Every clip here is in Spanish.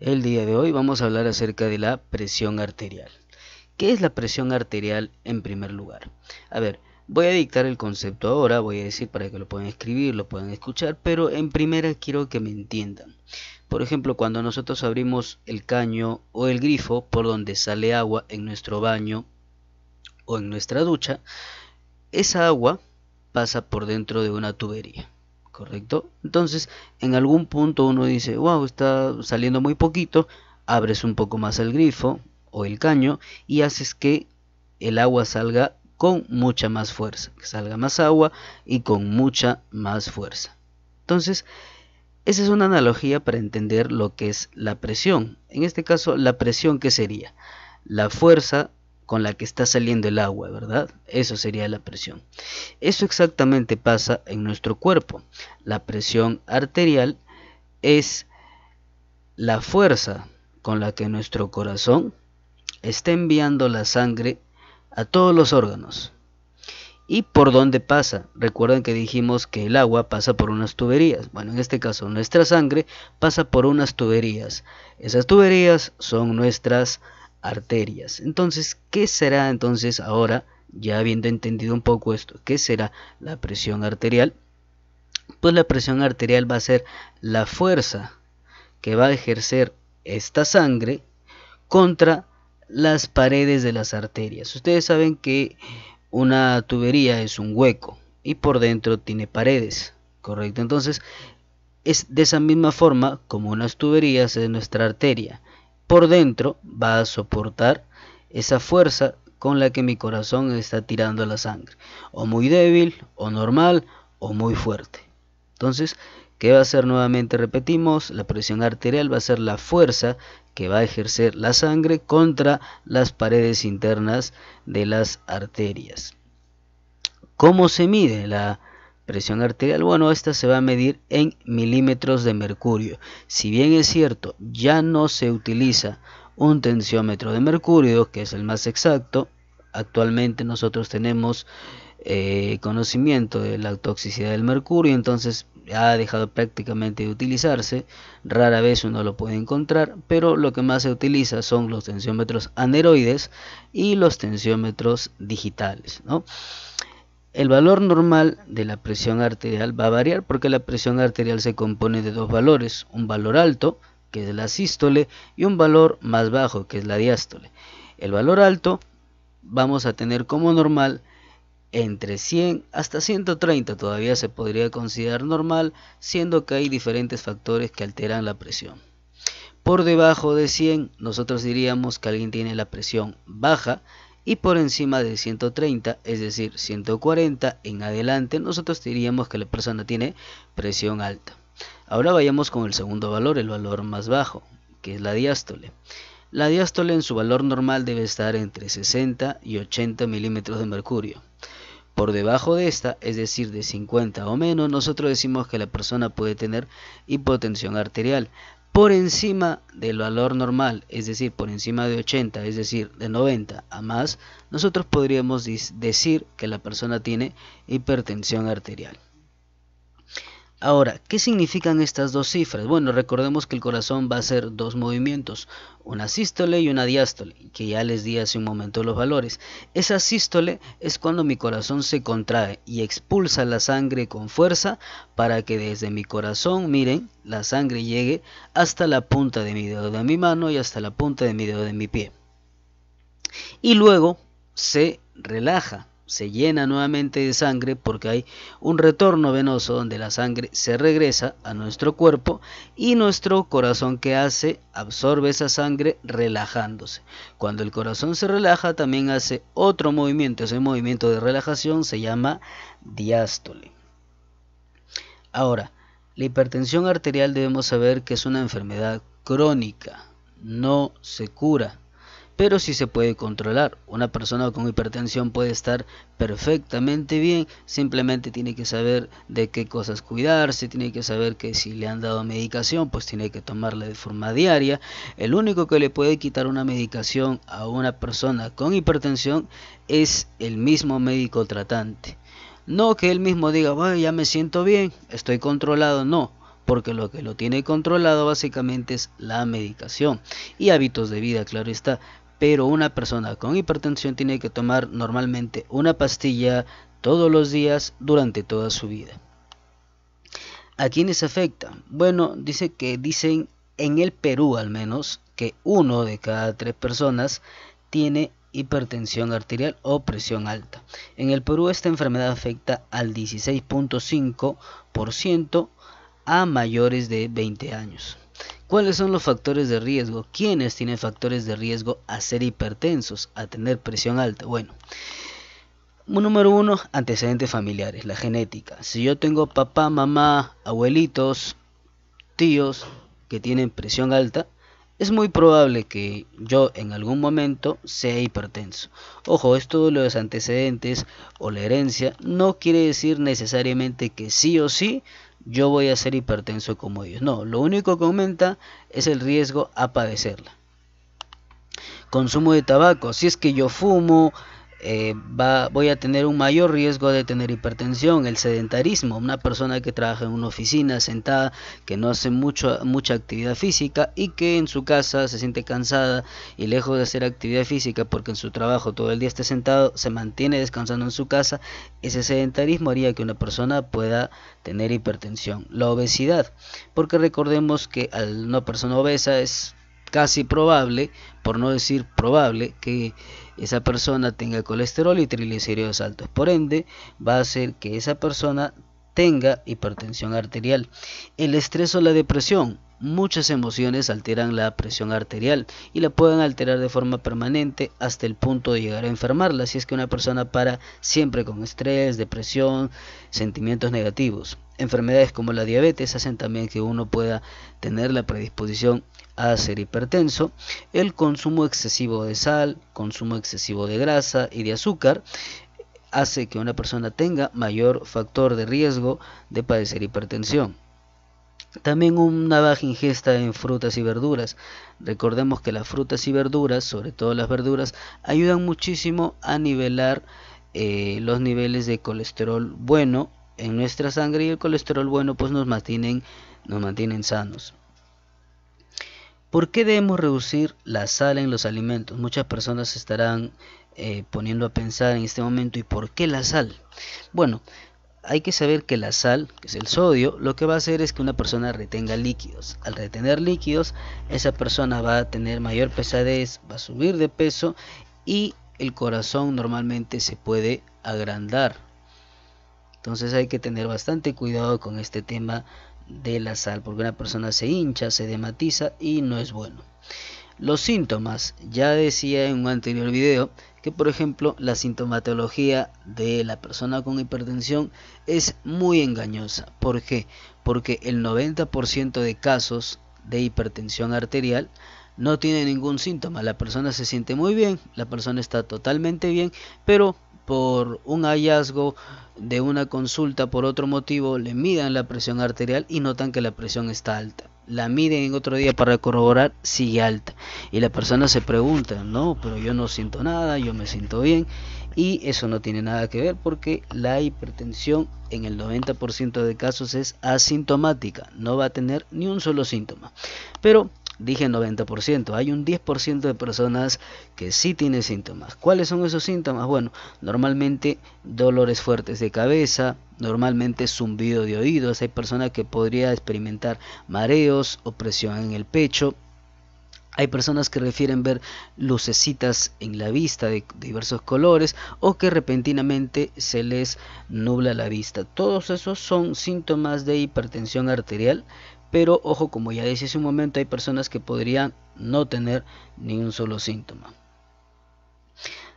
El día de hoy vamos a hablar acerca de la presión arterial. ¿Qué es la presión arterial en primer lugar? A ver, voy a dictar el concepto ahora, voy a decir para que lo puedan escribir, lo puedan escuchar, pero en primera quiero que me entiendan. Por ejemplo, cuando nosotros abrimos el caño o el grifo por donde sale agua en nuestro baño o en nuestra ducha, esa agua pasa por dentro de una tubería. ¿correcto? Entonces, en algún punto uno dice, wow, está saliendo muy poquito, abres un poco más el grifo o el caño y haces que el agua salga con mucha más fuerza, que salga más agua y con mucha más fuerza. Entonces, esa es una analogía para entender lo que es la presión. En este caso, la presión, ¿qué sería? La fuerza con la que está saliendo el agua, ¿verdad? Eso sería la presión. Eso exactamente pasa en nuestro cuerpo. La presión arterial es la fuerza con la que nuestro corazón está enviando la sangre a todos los órganos. ¿Y por dónde pasa? Recuerden que dijimos que el agua pasa por unas tuberías. Bueno, en este caso nuestra sangre pasa por unas tuberías. Esas tuberías son nuestras arterias. Entonces, ¿qué será entonces ahora, ya habiendo entendido un poco esto, qué será la presión arterial? Pues la presión arterial va a ser la fuerza que va a ejercer esta sangre contra las paredes de las arterias. Ustedes saben que una tubería es un hueco y por dentro tiene paredes, ¿correcto? Entonces, es de esa misma forma como unas tuberías es nuestra arteria por dentro va a soportar esa fuerza con la que mi corazón está tirando la sangre. O muy débil, o normal, o muy fuerte. Entonces, ¿qué va a ser nuevamente? Repetimos, la presión arterial va a ser la fuerza que va a ejercer la sangre contra las paredes internas de las arterias. ¿Cómo se mide la Presión arterial, bueno, esta se va a medir en milímetros de mercurio. Si bien es cierto, ya no se utiliza un tensiómetro de mercurio, que es el más exacto, actualmente nosotros tenemos eh, conocimiento de la toxicidad del mercurio, entonces ha dejado prácticamente de utilizarse, rara vez uno lo puede encontrar, pero lo que más se utiliza son los tensiómetros aneroides y los tensiómetros digitales, ¿no? El valor normal de la presión arterial va a variar porque la presión arterial se compone de dos valores, un valor alto, que es la sístole, y un valor más bajo, que es la diástole. El valor alto vamos a tener como normal entre 100 hasta 130 todavía se podría considerar normal, siendo que hay diferentes factores que alteran la presión. Por debajo de 100 nosotros diríamos que alguien tiene la presión baja, y por encima de 130, es decir, 140 en adelante, nosotros diríamos que la persona tiene presión alta. Ahora vayamos con el segundo valor, el valor más bajo, que es la diástole. La diástole en su valor normal debe estar entre 60 y 80 milímetros de mercurio. Por debajo de esta, es decir, de 50 o menos, nosotros decimos que la persona puede tener hipotensión arterial por encima del valor normal, es decir, por encima de 80, es decir, de 90 a más, nosotros podríamos decir que la persona tiene hipertensión arterial. Ahora, ¿qué significan estas dos cifras? Bueno, recordemos que el corazón va a hacer dos movimientos, una sístole y una diástole, que ya les di hace un momento los valores. Esa sístole es cuando mi corazón se contrae y expulsa la sangre con fuerza para que desde mi corazón, miren, la sangre llegue hasta la punta de mi dedo de mi mano y hasta la punta de mi dedo de mi pie. Y luego se relaja se llena nuevamente de sangre porque hay un retorno venoso donde la sangre se regresa a nuestro cuerpo y nuestro corazón que hace absorbe esa sangre relajándose. Cuando el corazón se relaja también hace otro movimiento, ese movimiento de relajación se llama diástole. Ahora, la hipertensión arterial debemos saber que es una enfermedad crónica, no se cura pero sí se puede controlar. Una persona con hipertensión puede estar perfectamente bien, simplemente tiene que saber de qué cosas cuidarse, tiene que saber que si le han dado medicación, pues tiene que tomarla de forma diaria. El único que le puede quitar una medicación a una persona con hipertensión es el mismo médico tratante. No que él mismo diga, bueno ya me siento bien, estoy controlado, no porque lo que lo tiene controlado básicamente es la medicación y hábitos de vida, claro está, pero una persona con hipertensión tiene que tomar normalmente una pastilla todos los días durante toda su vida. ¿A quiénes afecta? Bueno, dice que dicen en el Perú al menos que uno de cada tres personas tiene hipertensión arterial o presión alta. En el Perú esta enfermedad afecta al 16.5% a mayores de 20 años. ¿Cuáles son los factores de riesgo? ¿Quiénes tienen factores de riesgo a ser hipertensos, a tener presión alta? Bueno, número uno, antecedentes familiares, la genética. Si yo tengo papá, mamá, abuelitos, tíos que tienen presión alta, es muy probable que yo en algún momento sea hipertenso. Ojo, esto de los antecedentes o la herencia no quiere decir necesariamente que sí o sí yo voy a ser hipertenso como ellos. No, lo único que aumenta es el riesgo a padecerla. Consumo de tabaco. Si es que yo fumo, eh, va, voy a tener un mayor riesgo de tener hipertensión, el sedentarismo, una persona que trabaja en una oficina sentada, que no hace mucho, mucha actividad física y que en su casa se siente cansada y lejos de hacer actividad física porque en su trabajo todo el día esté sentado, se mantiene descansando en su casa, ese sedentarismo haría que una persona pueda tener hipertensión. La obesidad, porque recordemos que al una persona obesa es casi probable, por no decir probable, que esa persona tenga colesterol y triglicéridos altos. Por ende, va a hacer que esa persona tenga hipertensión arterial. El estrés o la depresión. Muchas emociones alteran la presión arterial y la pueden alterar de forma permanente hasta el punto de llegar a enfermarla si es que una persona para siempre con estrés, depresión, sentimientos negativos. Enfermedades como la diabetes hacen también que uno pueda tener la predisposición a ser hipertenso, el consumo excesivo de sal, consumo excesivo de grasa y de azúcar, hace que una persona tenga mayor factor de riesgo de padecer hipertensión. También una baja ingesta en frutas y verduras. Recordemos que las frutas y verduras, sobre todo las verduras, ayudan muchísimo a nivelar eh, los niveles de colesterol bueno en nuestra sangre y el colesterol bueno pues nos mantienen, nos mantienen sanos. ¿Por qué debemos reducir la sal en los alimentos? Muchas personas estarán eh, poniendo a pensar en este momento, ¿y por qué la sal? Bueno, hay que saber que la sal, que es el sodio, lo que va a hacer es que una persona retenga líquidos. Al retener líquidos, esa persona va a tener mayor pesadez, va a subir de peso y el corazón normalmente se puede agrandar. Entonces hay que tener bastante cuidado con este tema de la sal, porque una persona se hincha, se dematiza y no es bueno. Los síntomas, ya decía en un anterior video que por ejemplo la sintomatología de la persona con hipertensión es muy engañosa. porque Porque el 90% de casos de hipertensión arterial no tiene ningún síntoma. La persona se siente muy bien, la persona está totalmente bien, pero por un hallazgo de una consulta por otro motivo, le midan la presión arterial y notan que la presión está alta. La miden en otro día para corroborar, sigue alta. Y la persona se pregunta, no, pero yo no siento nada, yo me siento bien. Y eso no tiene nada que ver porque la hipertensión en el 90% de casos es asintomática, no va a tener ni un solo síntoma. Pero dije 90%, hay un 10% de personas que sí tienen síntomas. ¿Cuáles son esos síntomas? Bueno, normalmente dolores fuertes de cabeza, normalmente zumbido de oídos, hay personas que podría experimentar mareos o presión en el pecho. Hay personas que refieren ver lucecitas en la vista de diversos colores o que repentinamente se les nubla la vista. Todos esos son síntomas de hipertensión arterial pero ojo, como ya decía hace un momento, hay personas que podrían no tener ni un solo síntoma.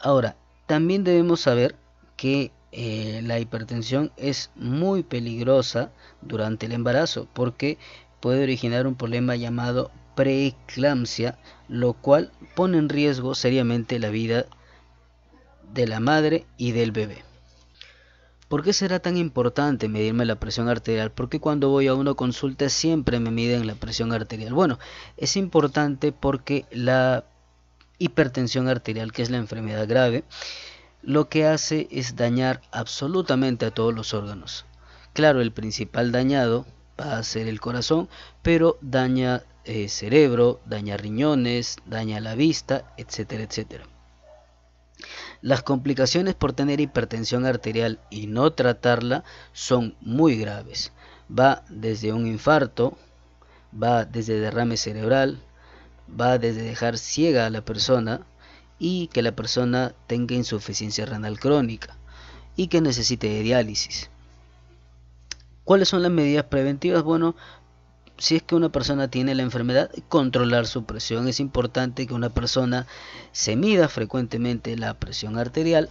Ahora, también debemos saber que eh, la hipertensión es muy peligrosa durante el embarazo porque puede originar un problema llamado preeclampsia, lo cual pone en riesgo seriamente la vida de la madre y del bebé. ¿Por qué será tan importante medirme la presión arterial? ¿Por qué cuando voy a una consulta siempre me miden la presión arterial? Bueno, es importante porque la hipertensión arterial, que es la enfermedad grave, lo que hace es dañar absolutamente a todos los órganos. Claro, el principal dañado va a ser el corazón, pero daña eh, cerebro, daña riñones, daña la vista, etcétera, etcétera. Las complicaciones por tener hipertensión arterial y no tratarla son muy graves. Va desde un infarto, va desde derrame cerebral, va desde dejar ciega a la persona y que la persona tenga insuficiencia renal crónica y que necesite diálisis. ¿Cuáles son las medidas preventivas? Bueno, si es que una persona tiene la enfermedad, controlar su presión. Es importante que una persona se mida frecuentemente la presión arterial,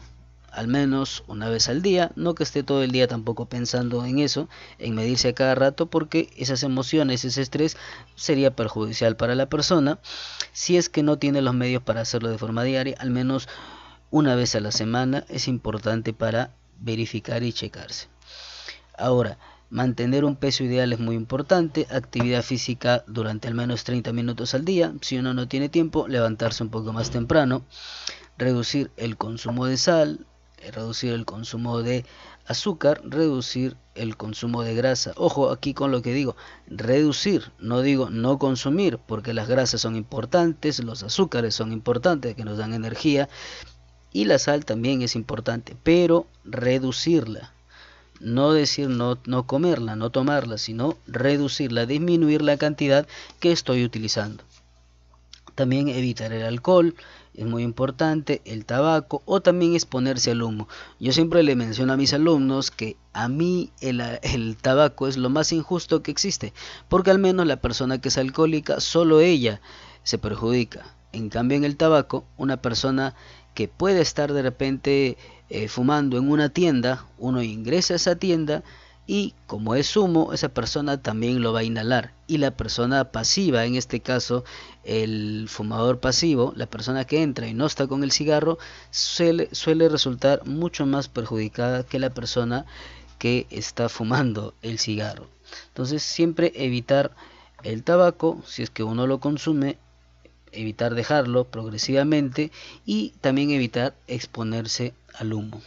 al menos una vez al día, no que esté todo el día tampoco pensando en eso, en medirse a cada rato, porque esas emociones, ese estrés sería perjudicial para la persona, si es que no tiene los medios para hacerlo de forma diaria, al menos una vez a la semana es importante para verificar y checarse. Ahora, Mantener un peso ideal es muy importante, actividad física durante al menos 30 minutos al día, si uno no tiene tiempo, levantarse un poco más temprano, reducir el consumo de sal, eh, reducir el consumo de azúcar, reducir el consumo de grasa. Ojo aquí con lo que digo, reducir, no digo no consumir, porque las grasas son importantes, los azúcares son importantes, que nos dan energía, y la sal también es importante, pero reducirla no decir no, no comerla, no tomarla, sino reducirla, disminuir la cantidad que estoy utilizando. También evitar el alcohol, es muy importante, el tabaco o también exponerse al humo. Yo siempre le menciono a mis alumnos que a mí el, el, tabaco es lo más injusto que existe, porque al menos la persona que es alcohólica, solo ella se perjudica. En cambio en el tabaco, una persona que puede estar de repente eh, fumando en una tienda, uno ingresa a esa tienda y como es humo, esa persona también lo va a inhalar. Y la persona pasiva, en este caso el fumador pasivo, la persona que entra y no está con el cigarro, suele resultar mucho más perjudicada que la persona que está fumando el cigarro. Entonces siempre evitar el tabaco si es que uno lo consume evitar dejarlo progresivamente y también evitar exponerse al humo.